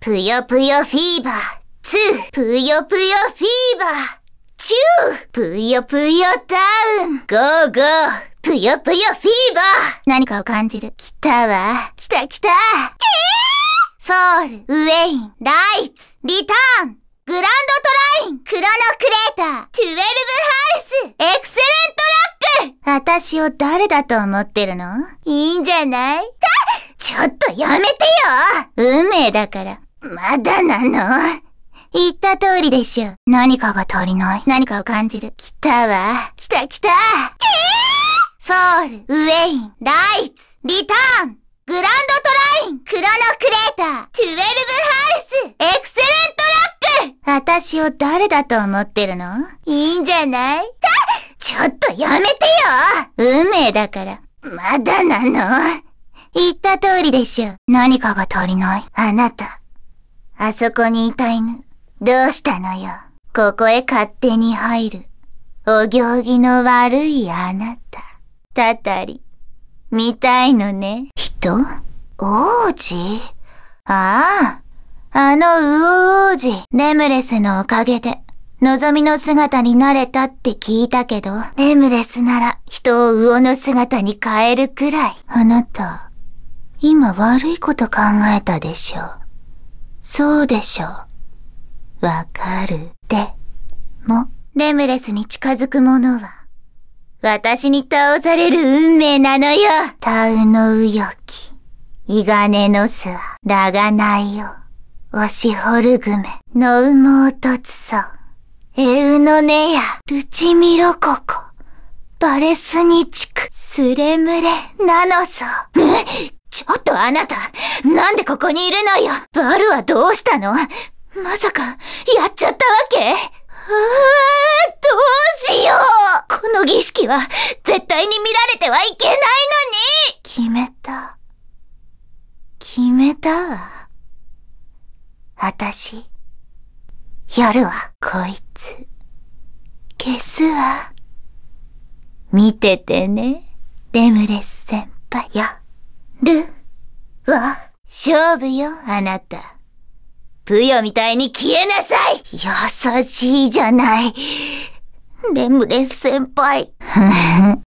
ぷよぷよフィーバー2ぷよぷよフィーバーチューぷよぷよダウンゴーゴーぷよぷよフィーバー何かを感じる。来たわ。来た来たえー、フォール、ウェイン、ライツ、リターングランドトラインクロノクレータートゥエルブハウスエクセレントラック私を誰だと思ってるのいいんじゃないちょっとやめてよ運命だから。まだなの言った通りでしょ。何かが足りない。何かを感じる。来たわ。来た来たえー、ソウル、ウェイン、ライツ、リターン、グランドトライン、クロノクレーター、トゥエルブハウス、エクセレントロック私を誰だと思ってるのいいんじゃないちょっとやめてよ運命だから。まだなの言った通りでしょ。何かが足りない。あなた。あそこにいた犬、どうしたのよ。ここへ勝手に入る。お行儀の悪いあなた。たたり、見たいのね。人王子ああ、あの魚王子。レムレスのおかげで、望みの姿になれたって聞いたけど、レムレスなら人を魚の姿に変えるくらい。あなた、今悪いこと考えたでしょう。そうでしょう。わかる。で、も、レムレスに近づく者は、私に倒される運命なのよ。タウの右翼キ、イガネノスは、ラガナイオ、オシホルグメ、ノウモウトツソ、エウノネヤ、ルチミロココ、バレスニチク、スレムレ、ナノソ。ちょっとあなた、なんでここにいるのよバルはどうしたのまさか、やっちゃったわけうわどうしようこの儀式は、絶対に見られてはいけないのに決めた。決めたわ。あたし、やるわ。こいつ、消すわ。見ててね、レムレス先輩や、る。わ、勝負よ、あなた。プヨみたいに消えなさい優しいじゃない。レムレス先輩。